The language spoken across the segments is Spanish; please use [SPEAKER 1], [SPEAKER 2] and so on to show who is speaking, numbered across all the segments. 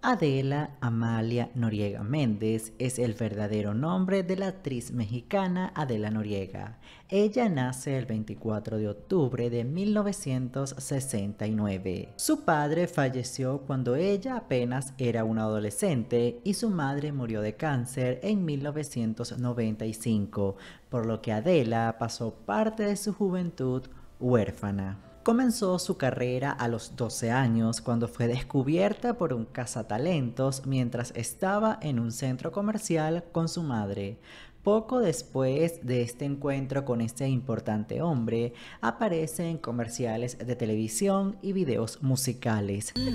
[SPEAKER 1] Adela Amalia Noriega Méndez es el verdadero nombre de la actriz mexicana Adela Noriega. Ella nace el 24 de octubre de 1969. Su padre falleció cuando ella apenas era una adolescente y su madre murió de cáncer en 1995, por lo que Adela pasó parte de su juventud huérfana. Comenzó su carrera a los 12 años cuando fue descubierta por un cazatalentos mientras estaba en un centro comercial con su madre. Poco después de este encuentro con este importante hombre, aparece en comerciales de televisión y videos musicales. Cacha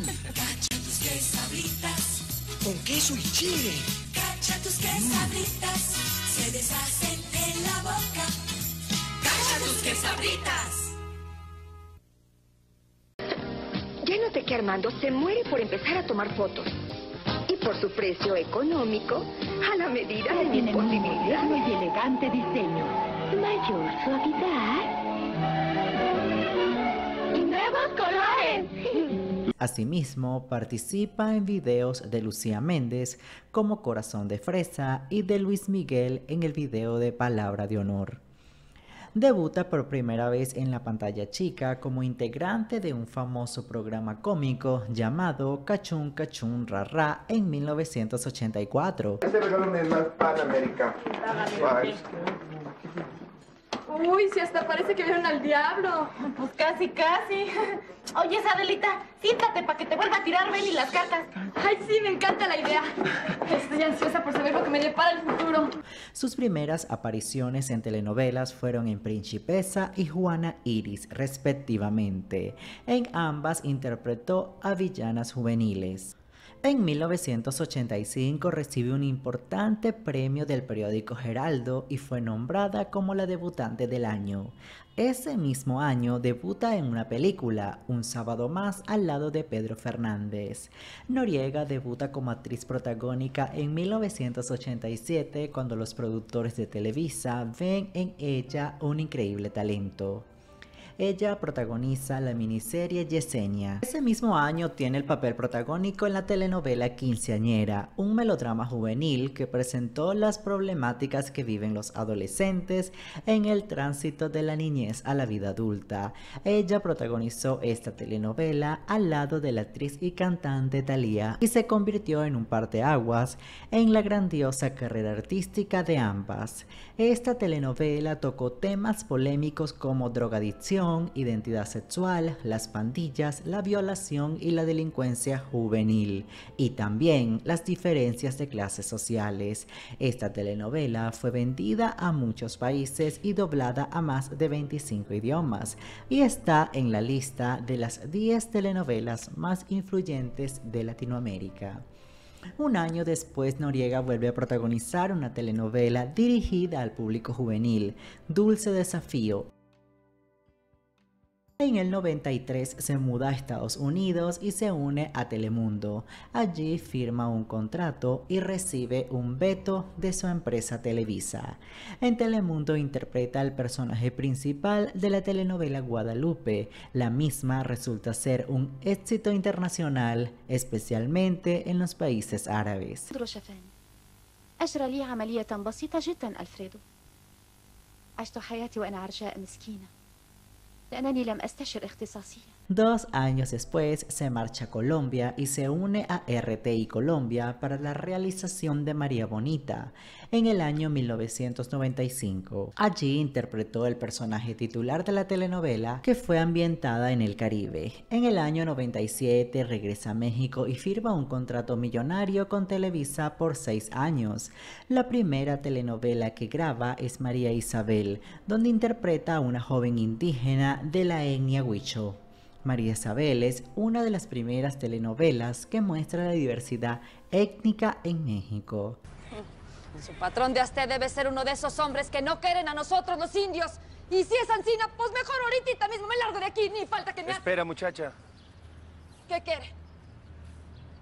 [SPEAKER 1] tus se la boca. Cacha tus mando se muere por empezar a tomar fotos. Y por su precio económico, a la medida de mi y elegante diseño. Mayor suavidad. nuevos colores. Asimismo, participa en videos de Lucía Méndez como Corazón de Fresa y de Luis Miguel en el video de Palabra de Honor debuta por primera vez en la pantalla chica como integrante de un famoso programa cómico llamado Cachun Cachun Rara en 1984. Este es más Uy, si hasta parece que vieron al diablo. Pues casi, casi. Oye, Adelita, siéntate para que te vuelva a tirar y las cartas. Ay, sí, me encanta la idea. Estoy ansiosa por saber lo que me depara el futuro. Sus primeras apariciones en telenovelas fueron en Principesa y Juana Iris, respectivamente. En ambas interpretó a villanas juveniles. En 1985 recibe un importante premio del periódico Geraldo y fue nombrada como la debutante del año. Ese mismo año debuta en una película, Un sábado más al lado de Pedro Fernández. Noriega debuta como actriz protagónica en 1987 cuando los productores de Televisa ven en ella un increíble talento ella protagoniza la miniserie Yesenia. Ese mismo año tiene el papel protagónico en la telenovela Quinceañera, un melodrama juvenil que presentó las problemáticas que viven los adolescentes en el tránsito de la niñez a la vida adulta. Ella protagonizó esta telenovela al lado de la actriz y cantante Thalía y se convirtió en un par de aguas en la grandiosa carrera artística de ambas. Esta telenovela tocó temas polémicos como drogadicción, identidad sexual, las pandillas, la violación y la delincuencia juvenil, y también las diferencias de clases sociales. Esta telenovela fue vendida a muchos países y doblada a más de 25 idiomas, y está en la lista de las 10 telenovelas más influyentes de Latinoamérica. Un año después, Noriega vuelve a protagonizar una telenovela dirigida al público juvenil, Dulce Desafío, este, en el 93 se muda a Estados Unidos y se une a Telemundo. Allí firma un contrato y recibe un veto de su empresa Televisa. En Telemundo interpreta al personaje principal de la telenovela Guadalupe. La misma resulta ser un éxito internacional, especialmente en los países árabes. لأنني لم أستشر اختصاصيا Dos años después se marcha a Colombia y se une a RTI Colombia para la realización de María Bonita en el año 1995. Allí interpretó el personaje titular de la telenovela que fue ambientada en el Caribe. En el año 97 regresa a México y firma un contrato millonario con Televisa por seis años. La primera telenovela que graba es María Isabel, donde interpreta a una joven indígena de la etnia Huicho. María Isabel es una de las primeras telenovelas que muestra la diversidad étnica en México. Mm. su patrón de Asté debe ser uno de esos hombres que no quieren a nosotros los indios. Y si es ansina, pues mejor ahorita mismo me largo de aquí, ni falta que me Espera, muchacha. ¿Qué quiere?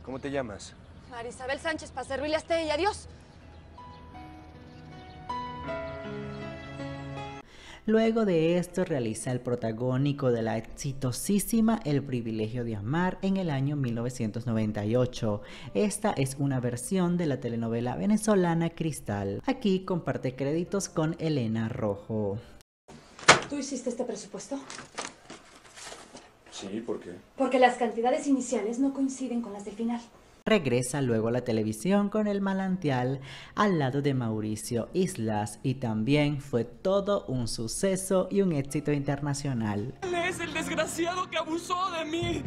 [SPEAKER 1] ¿Cómo te llamas? María Isabel Sánchez, para servirle a usted y adiós. Luego de esto realiza el protagónico de la exitosísima El privilegio de amar en el año 1998. Esta es una versión de la telenovela venezolana Cristal. Aquí comparte créditos con Elena Rojo. ¿Tú hiciste este presupuesto? Sí, ¿por qué? Porque las cantidades iniciales no coinciden con las del final. Regresa luego a la televisión con El Malantial al lado de Mauricio Islas y también fue todo un suceso y un éxito internacional. Él es el desgraciado que abusó de mí.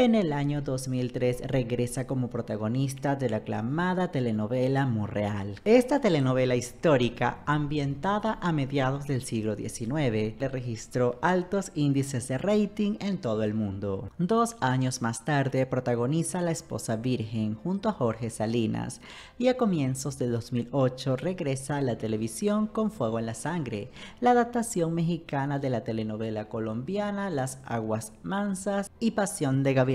[SPEAKER 1] En el año 2003 regresa como protagonista de la aclamada telenovela Murreal. Esta telenovela histórica, ambientada a mediados del siglo XIX, le registró altos índices de rating en todo el mundo. Dos años más tarde protagoniza La esposa virgen junto a Jorge Salinas y a comienzos de 2008 regresa a la televisión con Fuego en la Sangre, la adaptación mexicana de la telenovela colombiana Las Aguas Mansas y Pasión de Gabriel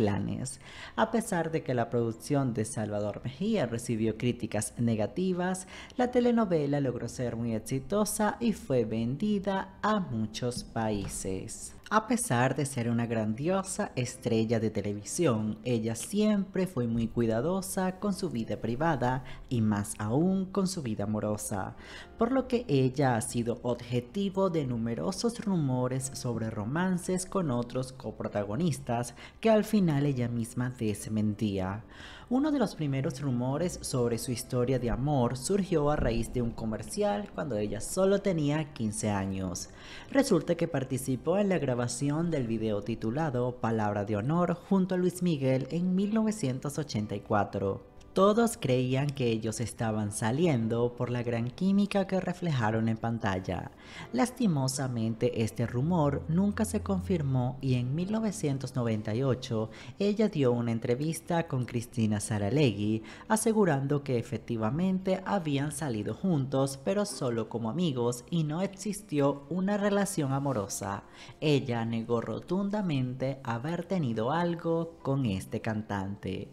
[SPEAKER 1] a pesar de que la producción de Salvador Mejía recibió críticas negativas, la telenovela logró ser muy exitosa y fue vendida a muchos países. A pesar de ser una grandiosa estrella de televisión, ella siempre fue muy cuidadosa con su vida privada y más aún con su vida amorosa, por lo que ella ha sido objetivo de numerosos rumores sobre romances con otros coprotagonistas que al final ella misma desmentía. Uno de los primeros rumores sobre su historia de amor surgió a raíz de un comercial cuando ella solo tenía 15 años. Resulta que participó en la grabación grabación del video titulado Palabra de Honor junto a Luis Miguel en 1984. Todos creían que ellos estaban saliendo por la gran química que reflejaron en pantalla. Lastimosamente este rumor nunca se confirmó y en 1998 ella dio una entrevista con Cristina Saralegui asegurando que efectivamente habían salido juntos pero solo como amigos y no existió una relación amorosa. Ella negó rotundamente haber tenido algo con este cantante.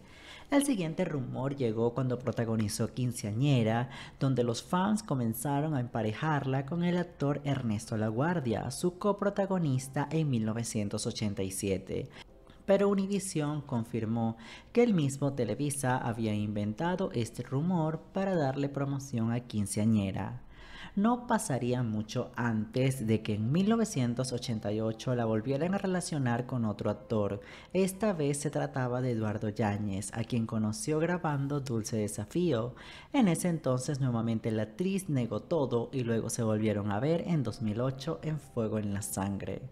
[SPEAKER 1] El siguiente rumor llegó cuando protagonizó Quinceañera, donde los fans comenzaron a emparejarla con el actor Ernesto Laguardia, su coprotagonista en 1987 pero Univision confirmó que el mismo Televisa había inventado este rumor para darle promoción a Quinceañera. No pasaría mucho antes de que en 1988 la volvieran a relacionar con otro actor. Esta vez se trataba de Eduardo Yáñez, a quien conoció grabando Dulce Desafío. En ese entonces nuevamente la actriz negó todo y luego se volvieron a ver en 2008 en Fuego en la Sangre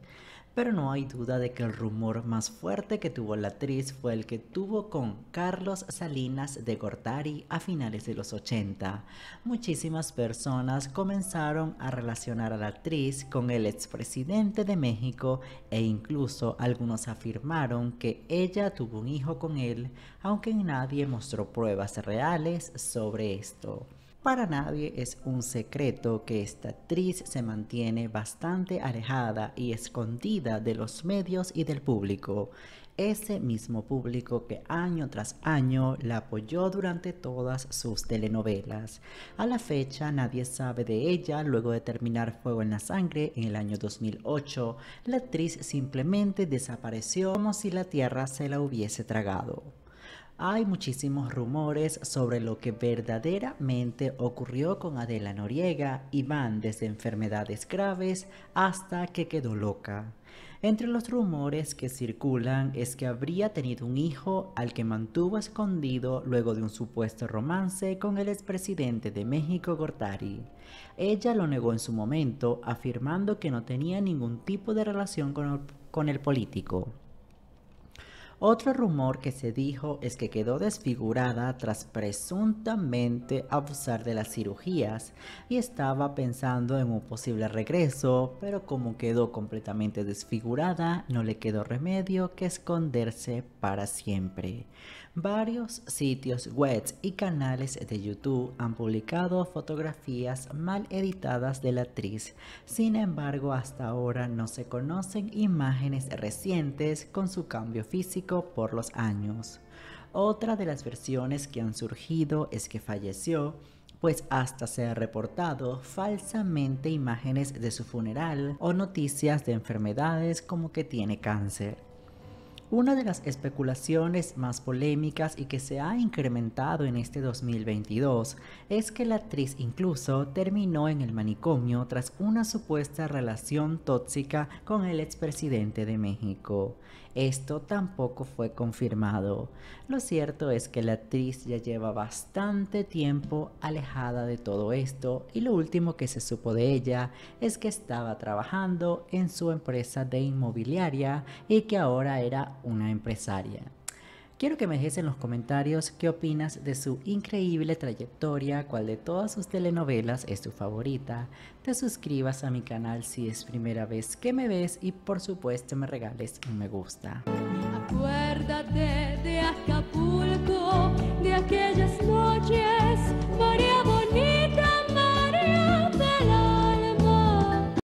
[SPEAKER 1] pero no hay duda de que el rumor más fuerte que tuvo la actriz fue el que tuvo con Carlos Salinas de Gortari a finales de los 80. Muchísimas personas comenzaron a relacionar a la actriz con el expresidente de México e incluso algunos afirmaron que ella tuvo un hijo con él, aunque nadie mostró pruebas reales sobre esto. Para nadie es un secreto que esta actriz se mantiene bastante alejada y escondida de los medios y del público, ese mismo público que año tras año la apoyó durante todas sus telenovelas. A la fecha nadie sabe de ella luego de terminar Fuego en la Sangre en el año 2008, la actriz simplemente desapareció como si la tierra se la hubiese tragado hay muchísimos rumores sobre lo que verdaderamente ocurrió con Adela Noriega y van desde enfermedades graves hasta que quedó loca. Entre los rumores que circulan es que habría tenido un hijo al que mantuvo escondido luego de un supuesto romance con el expresidente de México Gortari. Ella lo negó en su momento afirmando que no tenía ningún tipo de relación con el, con el político. Otro rumor que se dijo es que quedó desfigurada tras presuntamente abusar de las cirugías y estaba pensando en un posible regreso, pero como quedó completamente desfigurada, no le quedó remedio que esconderse para siempre. Varios sitios web y canales de YouTube han publicado fotografías mal editadas de la actriz. Sin embargo, hasta ahora no se conocen imágenes recientes con su cambio físico por los años. Otra de las versiones que han surgido es que falleció pues hasta se ha reportado falsamente imágenes de su funeral o noticias de enfermedades como que tiene cáncer. Una de las especulaciones más polémicas y que se ha incrementado en este 2022 es que la actriz incluso terminó en el manicomio tras una supuesta relación tóxica con el expresidente de México. Esto tampoco fue confirmado. Lo cierto es que la actriz ya lleva bastante tiempo alejada de todo esto y lo último que se supo de ella es que estaba trabajando en su empresa de inmobiliaria y que ahora era una empresaria. Quiero que me dejes en los comentarios qué opinas de su increíble trayectoria, cuál de todas sus telenovelas es tu favorita. Te suscribas a mi canal si es primera vez que me ves y por supuesto me regales un me gusta.